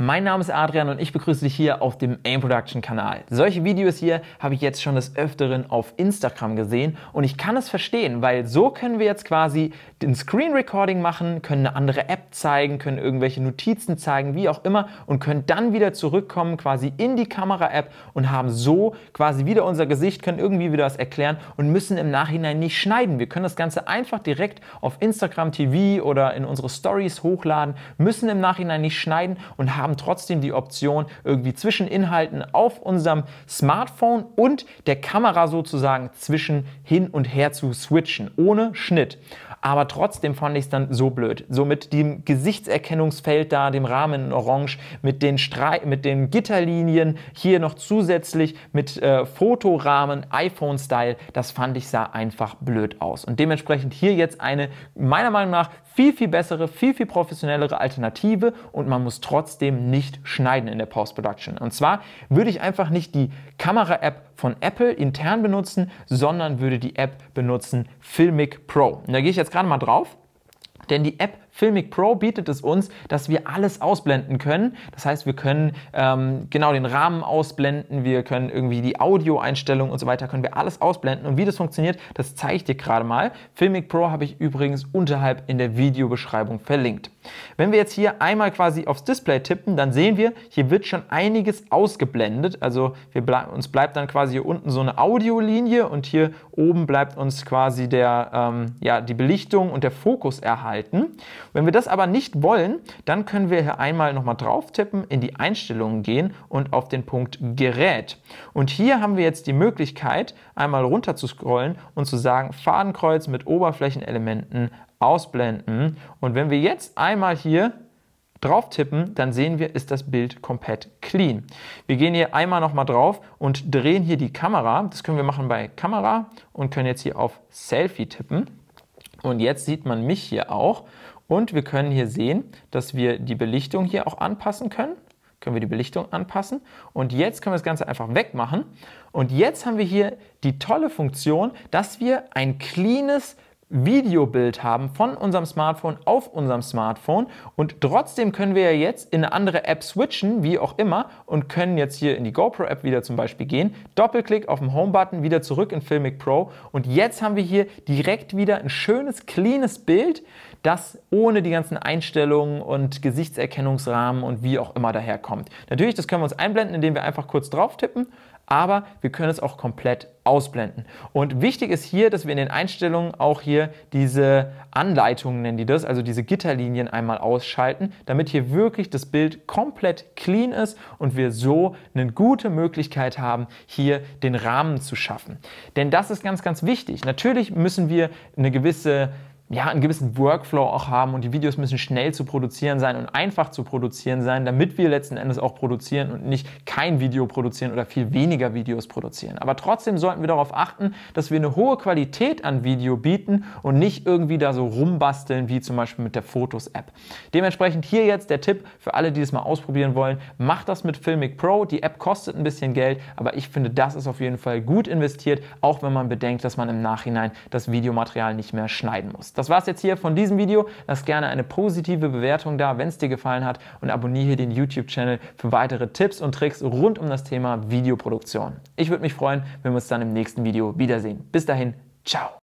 Mein Name ist Adrian und ich begrüße dich hier auf dem AIM Production Kanal. Solche Videos hier habe ich jetzt schon des Öfteren auf Instagram gesehen und ich kann es verstehen, weil so können wir jetzt quasi den Screen Recording machen, können eine andere App zeigen, können irgendwelche Notizen zeigen, wie auch immer und können dann wieder zurückkommen quasi in die Kamera App und haben so quasi wieder unser Gesicht, können irgendwie wieder was erklären und müssen im Nachhinein nicht schneiden. Wir können das Ganze einfach direkt auf Instagram TV oder in unsere Stories hochladen, müssen im Nachhinein nicht schneiden und haben haben trotzdem die Option, irgendwie zwischen Inhalten auf unserem Smartphone und der Kamera sozusagen zwischen hin und her zu switchen, ohne Schnitt. Aber trotzdem fand ich es dann so blöd. So mit dem Gesichtserkennungsfeld da, dem Rahmen in Orange, mit den, Stre mit den Gitterlinien, hier noch zusätzlich mit äh, Fotorahmen, iPhone-Style, das fand ich sah einfach blöd aus. Und dementsprechend hier jetzt eine meiner Meinung nach viel, viel bessere, viel, viel professionellere Alternative und man muss trotzdem nicht schneiden in der Post-Production. Und zwar würde ich einfach nicht die Kamera-App von Apple intern benutzen, sondern würde die App benutzen Filmic Pro. Und da gehe ich jetzt gerade mal drauf, denn die App Filmic Pro bietet es uns, dass wir alles ausblenden können. Das heißt, wir können ähm, genau den Rahmen ausblenden, wir können irgendwie die Audioeinstellungen und so weiter, können wir alles ausblenden. Und wie das funktioniert, das zeige ich dir gerade mal. Filmic Pro habe ich übrigens unterhalb in der Videobeschreibung verlinkt. Wenn wir jetzt hier einmal quasi aufs Display tippen, dann sehen wir, hier wird schon einiges ausgeblendet. Also ble uns bleibt dann quasi hier unten so eine Audiolinie und hier oben bleibt uns quasi der, ähm, ja, die Belichtung und der Fokus erhalten. Wenn wir das aber nicht wollen, dann können wir hier einmal nochmal drauf tippen, in die Einstellungen gehen und auf den Punkt Gerät. Und hier haben wir jetzt die Möglichkeit, einmal runter zu scrollen und zu sagen, Fadenkreuz mit Oberflächenelementen ausblenden. Und wenn wir jetzt einmal hier drauf tippen, dann sehen wir, ist das Bild komplett clean. Wir gehen hier einmal nochmal drauf und drehen hier die Kamera. Das können wir machen bei Kamera und können jetzt hier auf Selfie tippen. Und jetzt sieht man mich hier auch. Und wir können hier sehen, dass wir die Belichtung hier auch anpassen können. Können wir die Belichtung anpassen. Und jetzt können wir das Ganze einfach wegmachen. Und jetzt haben wir hier die tolle Funktion, dass wir ein cleanes Videobild haben von unserem Smartphone auf unserem Smartphone und trotzdem können wir ja jetzt in eine andere App switchen, wie auch immer, und können jetzt hier in die GoPro-App wieder zum Beispiel gehen, Doppelklick auf den Home-Button, wieder zurück in Filmic Pro und jetzt haben wir hier direkt wieder ein schönes, cleanes Bild, das ohne die ganzen Einstellungen und Gesichtserkennungsrahmen und wie auch immer daherkommt. Natürlich, das können wir uns einblenden, indem wir einfach kurz drauf tippen, aber wir können es auch komplett ausblenden. Und wichtig ist hier, dass wir in den Einstellungen auch hier diese Anleitungen nennen die das, also diese Gitterlinien einmal ausschalten, damit hier wirklich das Bild komplett clean ist und wir so eine gute Möglichkeit haben, hier den Rahmen zu schaffen. Denn das ist ganz, ganz wichtig. Natürlich müssen wir eine gewisse ja, einen gewissen Workflow auch haben und die Videos müssen schnell zu produzieren sein und einfach zu produzieren sein, damit wir letzten Endes auch produzieren und nicht kein Video produzieren oder viel weniger Videos produzieren. Aber trotzdem sollten wir darauf achten, dass wir eine hohe Qualität an Video bieten und nicht irgendwie da so rumbasteln, wie zum Beispiel mit der Fotos-App. Dementsprechend hier jetzt der Tipp für alle, die es mal ausprobieren wollen, macht das mit Filmic Pro. Die App kostet ein bisschen Geld, aber ich finde, das ist auf jeden Fall gut investiert, auch wenn man bedenkt, dass man im Nachhinein das Videomaterial nicht mehr schneiden muss. Das war's jetzt hier von diesem Video. Lass gerne eine positive Bewertung da, wenn es dir gefallen hat und abonniere den YouTube-Channel für weitere Tipps und Tricks rund um das Thema Videoproduktion. Ich würde mich freuen, wenn wir uns dann im nächsten Video wiedersehen. Bis dahin, ciao.